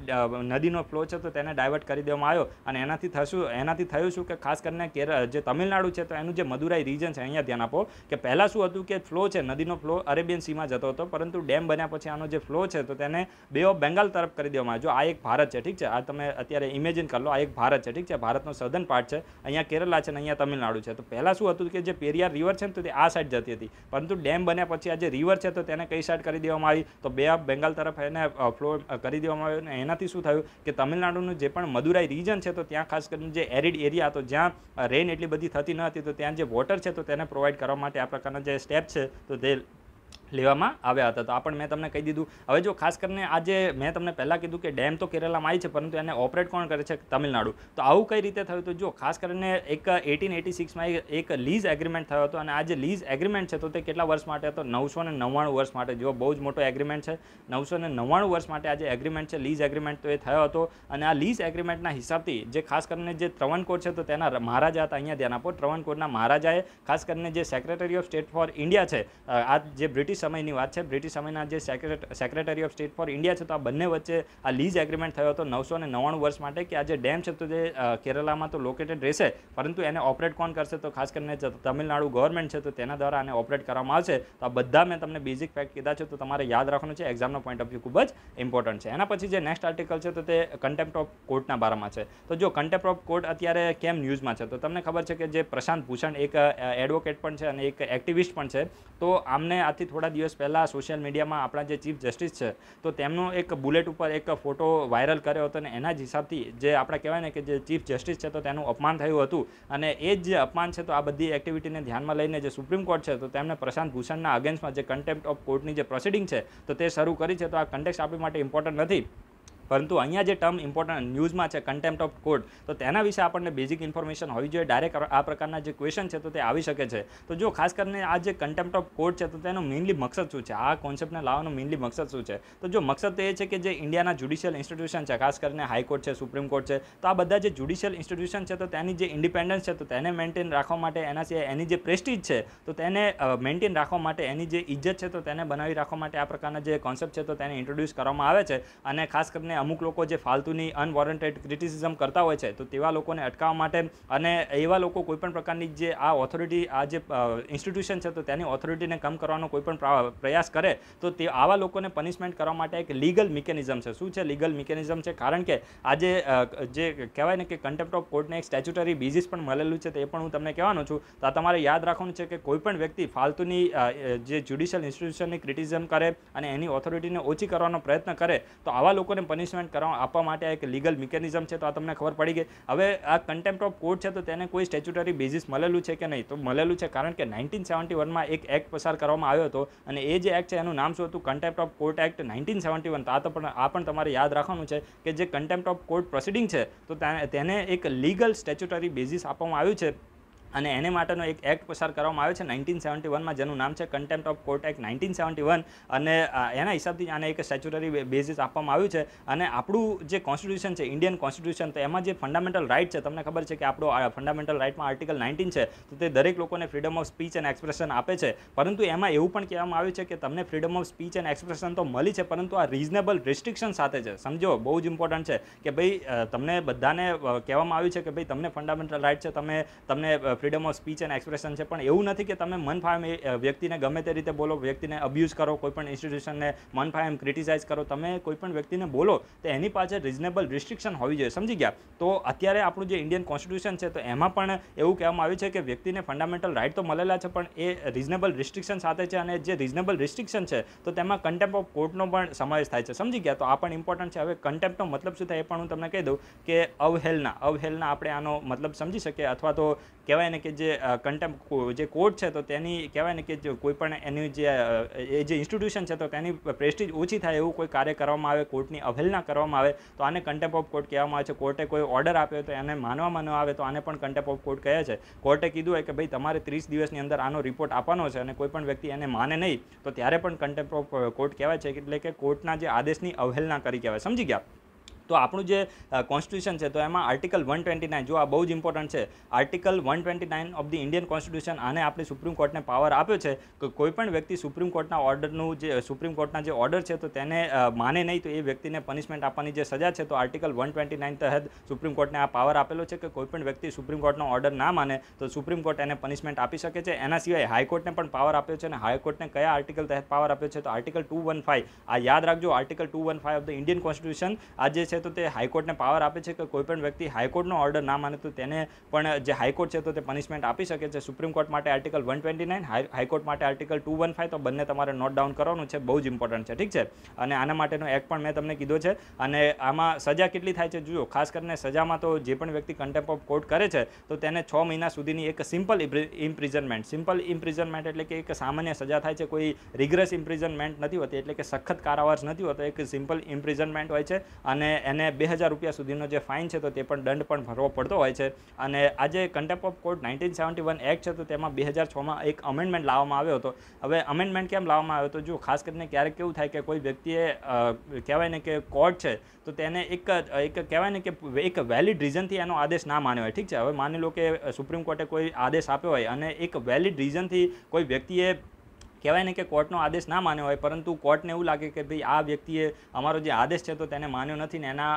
નદીનો ફ્લો છે તો તેને ડાયવર્ટ કરી દેવામાં આવ્યો અને એનાથી થશું એનાથી થયું શું કે ખાસ કરીને કેરળ જે તમિલનાડુ છે તો એનું જે મદુરાઈ રીજન છે અહીંયા ધ્યાન આપો કે પહેલાં શું હતું કે ફ્લો છે નદીનો ફ્લો અરેબિયન સીમાં જતો હતો પરંતુ ડેમ બન્યા પછી આનો જે ફ્લો છે તો તેને બે ઓફ બેંગાલ તરફ કરી દેવામાં આવ્યો આ એક ભારત છે ઠીક છે આ તમે અત્યારે ઇમેજિન કરી લો આ એક ભારત છે ઠીક છે ભારતનો સધન પાર્ટ છે અહીંયા કેરલા છે અને અહીંયા તમિલનાડુ છે તો પહેલાં શું હતું કે જે પેરિયાર રિવર છે ને તો તે આ સાઈડ જતી હતી પરંતુ ડેમ બન્યા પછી આ જે રિવર છે તો તેને કઈ સાઈડ કરી દેવામાં આવી તો બે ઓફ બેંગાલ તરફ એને ફ્લો કરી દેવામાં આવ્યો અને એનાથી શું થયું કે તમિલનાડુનું જે પણ મદુરાઈ રીજન છે તો ત્યાં ખાસ કરીને જે એરિડ એરિયા હતો જ્યાં રેન એટલી બધી થતી ન હતી તો ત્યાં જે વોટર છે તો તેને પ્રોવાઈડ કરવા માટે આ પ્રકારના જે સ્ટેપ છે તો તે લેવામાં આવ્યા હતા તો આ પણ મેં તમને કહી દીધું હવે જો ખાસ કરીને આજે મેં તમને પહેલાં કીધું કે ડેમ તો કેરલામાં આવી છે પરંતુ એને ઓપરેટ કોણ કરે છે તમિલનાડુ તો આવું કઈ રીતે થયું તો જો ખાસ કરીને એક એટીન એટી સિક્સમાં એક લીઝ એગ્રીમેન્ટ થયો હતો અને આ લીઝ એગ્રીમેન્ટ છે તો તે કેટલા વર્ષ માટે હતો નવસો ને નવ્વાણું વર્ષ માટે જો બહુ જ મોટો એગ્રીમેન્ટ છે નવસો ને નવ્વાણું વર્ષ માટે આજે એગ્રીમેન્ટ છે લીઝ એગ્રીમેન્ટ તો એ થયો હતો અને આ લીઝ એગ્રીમેન્ટના હિસાબથી જે ખાસ કરીને જે ત્રવણકોર છે તો તેના મહારાજા હતા અહીંયા ધ્યાન આપો ત્રવણકોરના મહારાજાએ ખાસ કરીને જે secretary of state for India છે આ જે બ્રિટિશ બ્રિટિશ સમયની વાત છે બ્રિટિશ સમયના જે secretary of state for India છે તો આ બંને વચ્ચે આ લીઝ એગ્રીમેન્ટ થયો હતો નવસો ને નવ્વાણું વર્ષ માટે કે આ જે ડેમ છે તો જે કેરલામાં તો લોકેટેડ રહેશે પરંતુ એને ઓપરેટ કોણ કરશે તો ખાસ કરીને તમિલનાડુ ગવર્મેન્ટ છે તો તેના દ્વારા આને ઓપરેટ કરવામાં આવશે તો આ બધા મેં તમને બેઝિક ફેક્ટ કીધા છે તો તમારે યાદ રાખવાનું છે એક્ઝામનો પોઈન્ટ ઓફ વ્યૂ ખૂબ જ ઇમ્પોર્ટન્ટ છે એના પછી જે નેક્સ્ટ આર્ટિકલ છે તો તે કન્ટેમ્પ્ટ ઓફ કોર્ટના બારામાં છે તો જો કન્ટેમ્પ્ટ ઓફ કોર્ટ અત્યારે કેમ ન્યૂઝમાં છે તો તમને ખબર છે કે જે પ્રશાંત ભૂષણ એક એડવોકેટ પણ છે અને એક એક્ટિવિસ્ટ પણ છે તો આમને આથી થોડા થોડા દિવસ પહેલાં સોશિયલ મીડિયામાં આપણા જે ચીફ જસ્ટિસ છે તો તેમનો એક બુલેટ ઉપર એક ફોટો વાયરલ કર્યો હતો અને એના જ હિસાબથી જે આપણે કહેવાય ને કે જે ચીફ જસ્ટિસ છે તો તેનું અપમાન થયું હતું અને એ જ જે અપમાન છે તો આ બધી એક્ટિવિટીને ધ્યાનમાં લઈને જે સુપ્રીમ કોર્ટ છે તો તેમણે પ્રશાંત ભૂષણના અગેન્સ્ટમાં જે કન્ટેમ્પ્ટ ઓફ કોર્ટની જે પ્રોસિડિંગ છે તો તે શરૂ કરી છે તો આ કન્ટેક્સ આપણી માટે ઇમ્પોર્ટન્ટ નથી પરંતુ અહીંયા જે ટર્મ ઇમ્પોર્ટન્ટ ન્યૂઝમાં છે કન્ટેમ્પ્ટ ઓફ કોર્ટ તો તેના વિશે આપણને બેઝિક ઇન્ફોર્મેશન હોવી જોઈએ ડાયરેક્ટ આ પ્રકારના જે ક્વેશ્ચન છે તો તે આવી શકે છે તો જો ખાસ કરીને આ જે કન્ટેમ્પ્ટ ઓફ કોર્ટ છે તો તેનો મેઇનલી મકસદ શું છે આ કોન્સેપ્ટને લાવવાનો મેઇનલી મકસદ શું છે તો જો મકસદ એ છે કે જે ઇન્ડિયાના જ્યુડિશિયલ ઇન્સ્ટિટ્યુશન છે ખાસ કરીને હાઈકોર્ટ છે સુપ્રીમ કોર્ટ છે તો આ બધા જે જ્યુડિશિયલ ઇન્સ્ટિટ્યુશન છે તો તેની જે ઇન્ડિપેન્ડન્સ છે તો તેને મેન્ટેન રાખવા માટે એના સિવાય એની જે પ્રેસ્ટીજ છે તો તેને મેન્ટેન રાખવા માટે એની જે ઇજ્જત છે તો તેને બનાવી રાખવા માટે આ પ્રકારના જે કોન્સેપ્ટ છે તો તેને ઇન્ટ્રોડ્યુસ કરવામાં આવે છે અને ખાસ કરીને અમુક લોકો જે ફાલતુની અનવોરન્ટેડ ક્રિટિસિઝમ કરતા હોય છે તો તેવા લોકોને અટકાવવા માટે અને એવા લોકો કોઈપણ પ્રકારની જે આ ઓથોરિટી આ જે ઇન્સ્ટિટ્યુશન છે તો તેની ઓથોરિટીને કમ કરવાનો કોઈપણ પ્રયાસ કરે તો તે આવા લોકોને પનિશમેન્ટ કરવા માટે એક લીગલ મિકેનિઝમ છે શું છે લીગલ મિકેનિઝમ છે કારણ કે આજે જે કહેવાય ને કે કન્ટેમ્પ્ટ ઓફ કોર્ટને એક સ્ટેચ્યુટરી બેઝિસ પણ મળેલું છે તે પણ હું તમને કહેવાનું છું તો તમારે યાદ રાખવાનું છે કે કોઈપણ વ્યક્તિ ફાલતુની જે જ્યુડિશિયલ ઇન્સ્ટિટ્યુશનની ક્રિટિઝમ કરે અને એની ઓથોરિટીને ઓછી કરવાનો પ્રયત્ન કરે તો આવા લોકોને પનિશ પનિશમેન્ટ કરવા આપવા માટે એક લીગલ મિકેનિઝમ છે તો આ તમને ખબર પડી ગઈ હવે આ કન્ટેમ્પ્ટ ઓફ કોર્ટ છે તો તેને કોઈ સ્ટેચ્યુટરી બેઝિસ મળેલું છે કે નહીં તો મળેલું છે કારણ કે નાઇન્ટીન સેવન્ટી વનમાં એક એક્ટ પસાર કરવામાં આવ્યો હતો અને એ જે એક્ટ છે એનું નામ શું હતું contempt of court act nineteen seventy one આ તો પણ આ પણ તમારે યાદ રાખવાનું છે કે જે કન્ટેમ્પ્ટ ઓફ કોર્ટ પ્રોસિડિંગ છે તો તેને એક લીગલ સ્ટેચ્યુટરી બેઝિસ આપવામાં આવ્યું છે અને એને માટેનો એક એક્ટ પસાર કરવામાં આવ્યો છે નાઇન્ટીન સેવન્ટી વનમાં જેનું નામ છે contempt of court act nineteen seventy one અને એના હિસાબથી આને એક સ્ટેચ્યુટરી બેઝિસ આપવામાં આવ્યું છે અને આપણું જે કોન્સ્ટિટ્યુશન છે ઇન્ડિયન કોન્સ્ટિટ્યુશન તો એમાં જે ફંડામેન્ટલ રાઇટ છે તમને ખબર છે કે આપણો ફંડામેન્ટલ રાઇટમાં આર્ટિકલ નાઇન્ટીન છે તો તે દરેક લોકોને freedom of speech and expression આપે છે પરંતુ એમાં એવું પણ કહેવામાં આવ્યું છે કે તમને freedom of speech and expression તો મળી છે પરંતુ આ રિઝનેબલ રિસ્ટ્રિક્શન સાથે છે સમજો બહુ જ ઇમ્પોર્ટન્ટ છે કે ભાઈ તમને બધાને કહેવામાં આવ્યું છે કે ભાઈ તમને ફંડામેન્ટલ રાઇટ છે તમે તમને freedom of speech and expression છે પણ એવું નથી કે તમે મન ફાયમ એ વ્યક્તિને ગમે તે રીતે બોલો વ્યક્તિને અબ્યુઝ કરો કોઈપણ ઇન્સ્ટિટ્યુશનને મન ફાયમ ક્રિટિસાઇઝ કરો તમે કોઈપણ વ્યક્તિને બોલો તો એની પાછળ રિઝનેબલ રિસ્ટ્રિક્શન હોવી જોઈએ સમજી ગયા તો અત્યારે આપણું જે ઇન્ડિયન કોન્સ્ટિટ્યુશન છે તો એમાં પણ એવું કહેવામાં આવ્યું છે કે વ્યક્તિને ફંડામેન્ટલ રાઇટ તો મળેલા છે પણ એ રિઝનેબલ રિસ્ટ્રિક્શન સાથે છે અને જે રિઝનેબલ રિસ્ટ્રિક્શન છે તો તેમાં કન્ટેમ્પ ઓફ કોર્ટનો પણ સમાવેશ થાય છે સમજી ગયા તો આ પણ ઇમ્પોર્ટન્ટ છે હવે કન્ટેમ્પનો મતલબ શું થાય એ પણ હું તમને કહી દઉં કે અવહેલના અવહેલના આપણે આનો મતલબ સમજી શકીએ અથવા તો કહેવાય કહેવાય ને કે જે કન્ટેમ જે કોર્ટ છે તો તેની કહેવાય ને કે કોઈ પણ એની જે એ જે ઇન્સ્ટિટ્યુશન છે તો તેની પ્રેસ્ટીજ ઓછી થાય એવું કોઈ કાર્ય કરવામાં આવે કોર્ટની અવહેલના કરવામાં આવે તો આને કન્ટેમ્પ ઓફ કોર્ટ કહેવામાં આવે છે કોર્ટે કોઈ ઓર્ડર આપ્યો તો એને માનવામાં ન આવે તો આને પણ કન્ટેમ્પ ઓફ કોર્ટ કહે છે કોર્ટે કીધું હોય કે ભાઈ તમારે ત્રીસ દિવસની અંદર આનો રિપોર્ટ આપવાનો છે અને કોઈ પણ વ્યક્તિ એને માને નહીં તો ત્યારે પણ કન્ટેમ્પ ઓફ કોર્ટ કહેવાય છે એટલે કે કોર્ટના જે આદેશની અવહેલના કરી કહેવાય સમજી ગયા તો આપણું જે કોન્સ્ટિટ્યુશન છે તો એમાં આર્ટિકલ વન ટ્વેન્ટી જો આ બહુ જ ઇમ્પોર્ટન્ટ છે article one twenty of the Indian constitution આને આપણે સુપ્રીમ કોર્ટને પાવર આપ્યો છે કે કોઈપણ વ્યક્તિ સુપ્રીમ કોર્ટના ઓર્ડરનું જે સુપ્રીમ કોર્ટના જે ઓર્ડર છે તો તેને માને નહીં તો એ વ્યક્તિને પનિશમેન્ટ આપવાની જે સજા છે તો આર્ટિકલ વન ટ્વેન્ટી તહત સુપ્રીમ કોર્ટને આ પાવર આપેલો છે કે કોઈપણ વ્યક્તિ સુપ્રીમ કોર્ટનો ઓર્ડર ના માને તો સુપ્રીમ કોર્ટ એને પનિશમેન્ટ આપી શકે છે એના સિવાય હાઈકોર્ટને પણ પાવર આપ્યો છે અને હાઈકોર્ટને કયા આર્ટિકલ તહેત પાવર આપ્યો છે તો આર્ટિકલ ટુ વન ફાઇવ આ યાદ રાખજો article two one five of the Indian constitution આજે છે છે તો તે હાઈકોર્ટને પાવર આપે છે કે કોઈપણ વ્યક્તિ હાઈકોર્ટનો ઓર્ડર ના માને તો તેને પણ જે હાઈકોર્ટ છે તો તે પનિશમેન્ટ આપી શકે છે સુપ્રીમ કોર્ટ માટે article one twenty nine high court માટે આર્ટિકલ ટુ વન ફાઇવ તો બંને તમારે નોટ ડાઉન કરવાનું છે બહુ જ ઇમ્પોર્ટન્ટ છે ઠીક છે અને આના માટેનો એક્ટ પણ મેં તમને કીધો છે અને આમાં સજા કેટલી થાય છે જુઓ ખાસ કરીને સજામાં તો જે પણ વ્યક્તિ કન્ટેમ્પ ઓફ કોર્ટ કરે છે તો તેને છ મહિના સુધીની એક સિમ્પલ ઇમ્પ્રિઝનમેન્ટ સિમ્પલ ઇમ્પ્રિઝનમેન્ટ એટલે કે એક સામાન્ય સજા થાય છે કોઈ રિગ્રેસ ઇમ્પ્રિઝનમેન્ટ નથી હોતી એટલે કે સખત કારાવાસ નથી હોતો એક સિમ્પલ ઇમ્પ્રિઝનમેન્ટ હોય છે અને એને બે હજાર રૂપિયા સુધીનો જે ફાઇન છે તો તે પણ દંડ પણ ભરવો પડતો હોય છે અને આજે contempt of court nineteen seventy one act છે તો તેમાં બે હજાર છમાં એક અમેન્ડમેન્ટ લાવવામાં આવ્યો હતો હવે અમેન્ડમેન્ટ કેમ લાવવામાં આવ્યો હતો જો ખાસ કરીને ક્યારેક કેવું થાય કે કોઈ વ્યક્તિએ કહેવાય ને કે કોર્ટ છે તો તેને એક એક કહેવાય ને કે એક વેલિડ રીઝનથી એનો આદેશ ના માન્યો હોય ઠીક છે હવે માની લો કે સુપ્રીમ કોર્ટે કોઈ આદેશ આપ્યો હોય અને એક વેલિડ રીઝનથી કોઈ વ્યક્તિએ કહેવાય ને કે કોર્ટનો આદેશ ના માન્યો હોય પરંતુ કોર્ટને એવું લાગે કે ભાઈ આ વ્યક્તિએ અમારો જે આદેશ છે તો તેને માન્યો નથી ને એના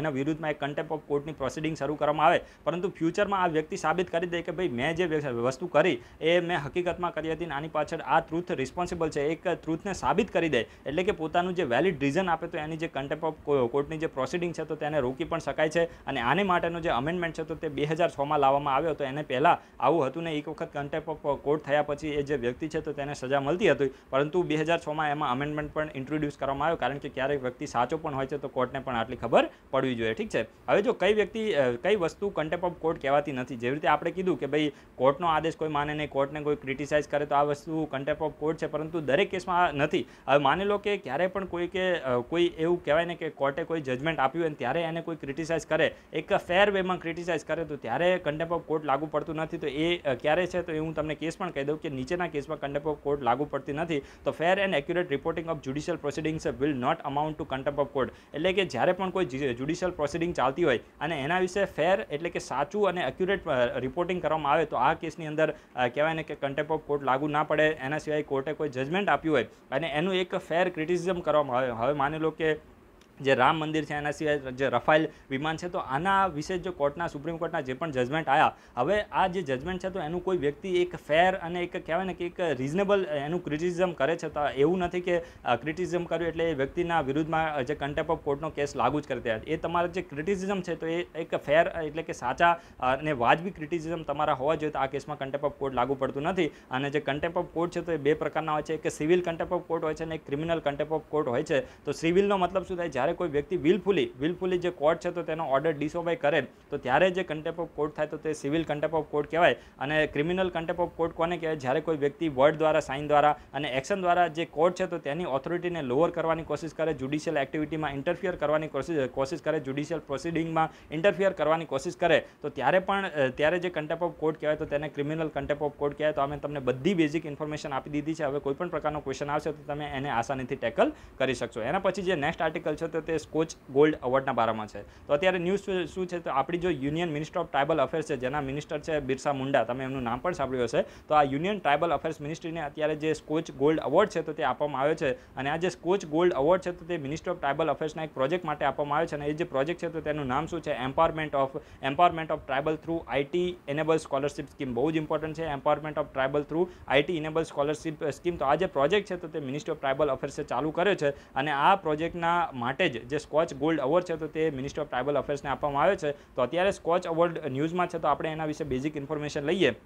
એના વિરુદ્ધમાં એક કન્ટેમ્પ ઓફ કોર્ટની પ્રોસિડિંગ શરૂ કરવામાં આવે પરંતુ ફ્યુચરમાં આ વ્યક્તિ સાબિત કરી દે કે ભાઈ મેં જે વસ્તુ કરી એ મેં હકીકતમાં કરી હતી આની પાછળ આ ટ્રુથ રિસ્પોન્સિબલ છે એક ટ્રુથને સાબિત કરી દે એટલે કે પોતાનું જે વેલિડ રીઝન આપે તો એની જે કન્ટેમ્પ ઓફ કોર્ટની જે પ્રોસિડિંગ છે તો તેને રોકી પણ શકાય છે અને આને માટેનો જે અમેન્ડમેન્ટ છે તો તે બે હજાર છમાં લાવવામાં આવ્યો હતો એને પહેલાં આવું હતું ને એક વખત કન્ટેમ્પ ઓફ કોર્ટ થયા પછી એ જે વ્યક્તિ છે તો તેને સજા સજા મળતી હતી પરંતુ બે હજાર છમાં એમાં અમેન્ડમેન્ટ પણ ઇન્ટ્રોડ્યુસ કરવામાં આવ્યો કારણ કે ક્યારેક વ્યક્તિ સાચો પણ હોય છે તો કોર્ટને પણ આટલી ખબર પડવી જોઈએ ઠીક છે હવે જો કઈ વ્યક્તિ કઈ વસ્તુ કન્ટેપ ઓફ કોર્ટ કહેવાતી નથી જેવી રીતે આપણે કીધું કે ભાઈ કોર્ટનો આદેશ કોઈ માને નહીં કોર્ટને કોઈ ક્રિટિસાઇઝ કરે તો આ વસ્તુ કન્ટેપ ઓફ કોર્ટ છે પરંતુ દરેક કેસમાં નથી હવે માની લો કે ક્યારે પણ કોઈ કે કોઈ એવું કહેવાય ને કે કોર્ટે કોઈ જજમેન્ટ આપ્યું અને ત્યારે એને કોઈ ક્રિટિસાઇઝ કરે એક ફેર વેમાં ક્રિટિસાઇઝ કરે તો ત્યારે કન્ટેપ ઓફ કોર્ટ લાગુ પડતું નથી તો એ ક્યારે છે તો એ હું તમને કેસ પણ કહી દઉં કે નીચેના કેસમાં કન્ટેપ ઓફ કોર્ટ કોડ લાગુ પડતી નથી તો fair and accurate reporting of judicial proceedings will not amount to contempt of court એટલે કે જ્યારે પણ કોઈ જ્યુડિશિયલ પ્રોસિડિંગ ચાલતી હોય અને એના વિશે ફેર એટલે કે સાચું અને એક્યુરેટ રિપોર્ટિંગ કરવામાં આવે તો આ કેસની અંદર કહેવાય ને કે કન્ટેમ્પ ઓફ કોર્ટ લાગુ ના પડે એના સિવાય કોર્ટે કોઈ જજમેન્ટ આપ્યું હોય અને એનું એક ફેર ક્રિટિસિઝમ કરવામાં આવે હવે માની લો કે જે રામ મંદિર છે એના સિવાય જે રફાઇલ વિમાન છે તો આના વિશે જો કોર્ટના સુપ્રીમ કોર્ટના જે પણ જજમેન્ટ આવ્યા હવે આ જે જજમેન્ટ છે તો એનું કોઈ વ્યક્તિ એક ફેર અને એક કહેવાય ને કે એક રિઝનેબલ એનું ક્રિટિસિઝમ કરે છે તો એવું નથી કે ક્રિટિસિઝમ કર્યું એટલે એ વ્યક્તિના વિરુદ્ધમાં જે કન્ટેપ ઓફ કોર્ટનો કેસ લાગુ જ કરી દે એ તમારા જે ક્રિટિસિઝમ છે તો એ એક ફેર એટલે કે સાચા અને વાજબી ક્રિટિસિઝમ તમારા હોવા જોઈએ તો આ કેસમાં કન્ટેપ ઓફ કોર્ટ લાગુ પડતું નથી અને જે કન્ટેપ ઓફ કોર્ટ છે તો એ બે પ્રકારના હોય છે એક સિવિલ કન્ટેપ ઓફ કોર્ટ હોય છે અને એક ક્રિમિનલ કન્ટેપ ઓફ કોર્ટ હોય છે તો સિવિલનો મતલબ શું થાય જ્યારે કોઈ વ્યક્તિ વિલફુલી વિલફુલી જે કોર્ટ છે તો તેનો ઓર્ડર ડિસઓબાય કરે તો ત્યારે જે કન્ટેપ ઓફ કોર્ટ થાય તો તે સિવિલ કન્ટેપ ઓફ કોર્ટ કહેવાય અને ક્રિમિનલ કન્ટેપ ઓફ કોર્ટ કોને કહેવાય જ્યારે કોઈ વ્યક્તિ વર્ડ દ્વારા સાઇન દ્વારા અને એક્શન દ્વારા જે કોર્ટ છે તો તેની ઓથોરિટીને લોઅર કરવાની કોશિશ કરે જ્યુડિશિયલ એક્ટિવિટીમાં ઇન્ટરફિયર કરવાની કોશિશ કરે જ્યુડિશિયલ પ્રોસિડિંગમાં ઇન્ટરફિયર કરવાની કોશિશ કરે તો ત્યારે પણ ત્યારે જે કન્ટેપ ઓફ કોર્ટ કહેવાય તો તેને ક્રિમિનલ કન્ટેપ ઓફ કોર્ટ કહેવાય તો અમે તમને બધી બેઝિક ઇન્ફોર્મેશન આપી દીધી છે હવે કોઈપણ પ્રકારનો ક્વેશ્ચન આવશે તો તમે એને આસાનીથી ટેકલ કરી શકશો એના પછી જે નેક્સ્ટ આર્ટિકલ છે તો તે સ્કોચ ગોલ્ડ એવોર્ડના બારામાં છે તો અત્યારે ન્યૂઝ શું છે તો આપણી જો union minister of tribal affairs છે જેના મિનિસ્ટર છે બિરસા મુંડા તમે એમનું નામ પણ સાંભળ્યું હશે તો આ યુનિયન ટ્રાઇબલ અફેર્સ મિનિસ્ટ્રીને અત્યારે જે સ્કોચ ગોલ્ડ એવોર્ડ છે તો તે આપવામાં આવ્યો છે અને આ જે સ્કોચ ગોલ્ડ એવોર્ડ છે તો તે મિનિસ્ટર ઓફ ટ્રાઇબલ અફેર્સના એક પ્રોજેક્ટ માટે આપવામાં આવ્યો છે અને એ જે પ્રોજેક્ટ છે તો તેનું નામ શું છે empowerment of empowerment of tribal through IT enable scholarship scheme બહુ જ ઇમ્પોર્ટન્ટ છે empowerment of tribal through IT enable scholarship scheme તો આ જે પ્રોજેક્ટ છે તો તે મિનિસ્ટર ઓફ ટ્રાઇબલ અફેર્સે ચાલુ કર્યો છે અને આ પ્રોજેક્ટના માટે માટે જ જે સ્કોચ ગોલ્ડ અવોર્ડ છે તો તે મિનિસ્ટર ઓફ ટ્રાઇબલ અફેર્સને આપવામાં આવે છે તો અત્યારે સ્કોચ અવોર્ડ ન્યૂઝમાં છે તો આપણે એના વિશે બેઝિક ઇન્ફોર્મેશન લઈએ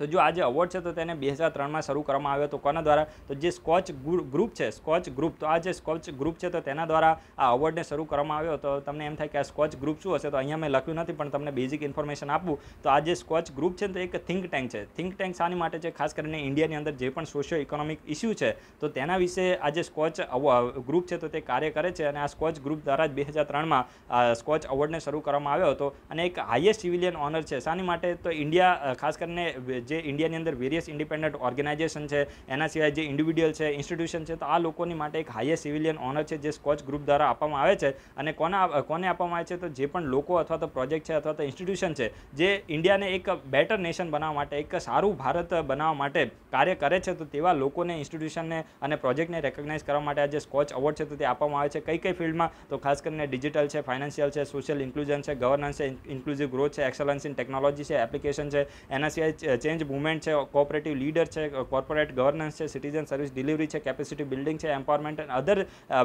તો જો આજે અવોર્ડ છે તો તેને બે હજાર ત્રણમાં શરૂ કરવામાં આવ્યો હતો કોના દ્વારા તો જે સ્કોચ ગ્રુપ છે સ્કોચ ગ્રુપ તો આ જે સ્કોચ ગ્રુપ છે તો તેના દ્વારા આ અવોર્ડને શરૂ કરવામાં આવ્યો હતો તમને એમ થાય કે આ સ્કોચ ગ્રુપ શું હશે તો અહીંયા મેં લખ્યું નથી પણ તમને બેઝિક ઇન્ફોર્મેશન આપવું તો આ જે સ્કોચ ગ્રુપ છે તો એક થિંક ટેન્ક છે થિંક ટેન્ક શાની માટે છે ખાસ કરીને ઇન્ડિયાની અંદર જે પણ સોશિયો ઇકોનોમિક ઇસ્યુ છે તો તેના વિશે આ જે સ્કોચ ગ્રુપ છે તો તે કાર્ય કરે છે અને આ સ્કોચ ગ્રુપ દ્વારા જ બે હજાર ત્રણમાં સ્કોચ અવોર્ડને શરૂ કરવામાં આવ્યો હતો અને એક હાઇએસ્ટ સિવિલિયન ઓનર છે શાની માટે તો ઇન્ડિયા ખાસ કરીને જે ઇન્ડિયાની અંદર વેરિયસ ઇન્ડિપેન્ડન્ટ ઓર્ગેનાઇઝેશન છે એના સિવાય જે ઇન્ડિવિડ્યુઅલ છે ઇન્સ્ટિટ્યુશન છે તો આ લોકોની માટે એક હાઈએસ્ટ સિવિલિયન ઓનર છે જે સ્કોચ ગ્રુપ દ્વારા આપવામાં આવે છે અને કોના કોને આપવામાં આવે છે તો જે પણ લોકો અથવા તો પ્રોજેક્ટ છે અથવા તો ઇન્સ્ટિટ્યુશન છે જે ઇન્ડિયાને એક બેટર નેશન બનાવવા માટે એક સારું ભારત બનાવવા માટે કાર્ય કરે છે તો તેવા લોકોને ઇન્સ્ટિટ્યુશનને અને પ્રોજેક્ટને રેકગ્નાઇઝ કરવા માટે આ જે સ્કોચ એવોર્ડ છે તો તે આપવામાં આવે છે કઈ કઈ ફિલ્ડમાં તો ખાસ કરીને ડિજિટલ છે ફાઇનાન્શિયલ છે સોશિયલ ઇન્ક્લુઝન છે ગવર્નન્સ છે ઇન્ક્લુઝિવ ગ્રોથ છે એક્સલન્સ ઇન ટેકનોલોજી છે એપ્લિકેશન છે એના સિવાય ચેન્જ મુવમેન્ટ છે કોઓપરેટિવ લીડર છે કોર્પોરેટ ગવર્નન્સ છે સિટીઝન સર્વિસ ડિલિવરી છે કેપેસિટી બિલ્ડિંગ છે એમ્પાવરમેન્ટ એન્ડ અધર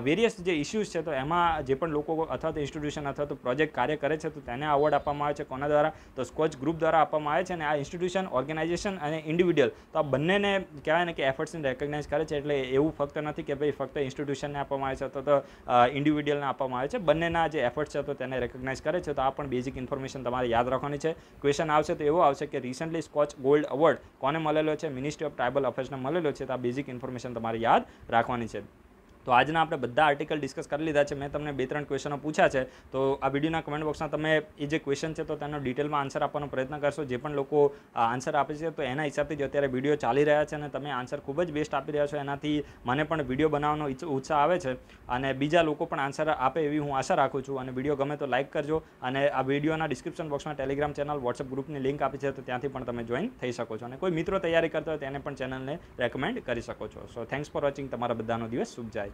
વેરિયસ જે ઇસ્યુઝ છે તો એમાં જે પણ લોકો અથવા તો ઇન્સ્ટિટ્યુશન અથવા તો પ્રોજેક્ટ કાર્ય કરે છે તો તેને અવોર્ડ આપવામાં આવે છે કોના દ્વારા તો સ્કોચ ગ્રુપ દ્વારા આપવામાં આવે છે અને આ ઇન્સ્ટિટ્યુશન ઓર્ગેનાઇઝેશન અને ઇન્ડિવિડ્યુઅલ તો આ બંનેને કહેવાય ને કે એફર્ટ્સને રેકગ્નાઇઝ કરે છે એટલે એવું ફક્ત નથી કે ભાઈ ફક્ત ઇન્સ્ટિટ્યુશનને આપવામાં આવે છે અથવા તો ઇન્ડિવિડ્યુઅલને આપવામાં આવે છે બંનેના જે એફર્ટ્સ છે તો તેને રેકગ્નાઇઝ કરે છે તો આ પણ બેઝિક ઇન્ફોર્મેશન તમારે યાદ રાખવાની છે ક્વેશ્ચન આવશે તો એવો આવશે કે recently Skoch gold gold award કોને મળેલો છે મિનિસ્ટ્રી ઓફ ટ્રાઇબલ અફેર્સને મળેલો છે તો આ બેઝિક ઇન્ફોર્મેશન તમારે યાદ રાખવાની છે તો આજના આપણે બધા આર્ટિકલ ડિસ્કસ કરી લીધા છે મેં તમને બે ત્રણ ક્વેશ્ચનો પૂછ્યા છે તો આ વિડીયોના કમેન્ટ બોક્સમાં તમે એ જે ક્વેશ્ચન છે તો તેનો ડિટેલમાં આન્સર આપવાનો પ્રયત્ન કરશો જે પણ લોકો આન્સર આપે છે તો એના હિસાબથી જ અત્યારે વિડીયો ચાલી રહ્યા છે અને તમે આન્સર ખૂબ જ બેસ્ટ આપી રહ્યા છો એનાથી મને પણ વિડીયો બનાવવાનો ઉત્સાહ આવે છે અને બીજા લોકો પણ આન્સર આપે એવી હું આશા રાખું છું અને વિડીયો ગમે તો લાઇક કરજો અને આ વિડીયોના ડિસ્ક્રિપ્શન બોક્સમાં ટેલિગ્રામ ચેનલ વોટ્સઅપ ગ્રુપની લિંક આપી છે તો ત્યાંથી પણ તમે જોઈન થઈ શકો છો અને કોઈ મિત્રો તૈયારી કરતા હોય તેને પણ ચેનલને રેકમેન્ડ કરી શકો છો સો થેન્ક્સ ફોર વોચિંગ તમારા બધાનો દિવસ શુભ જાય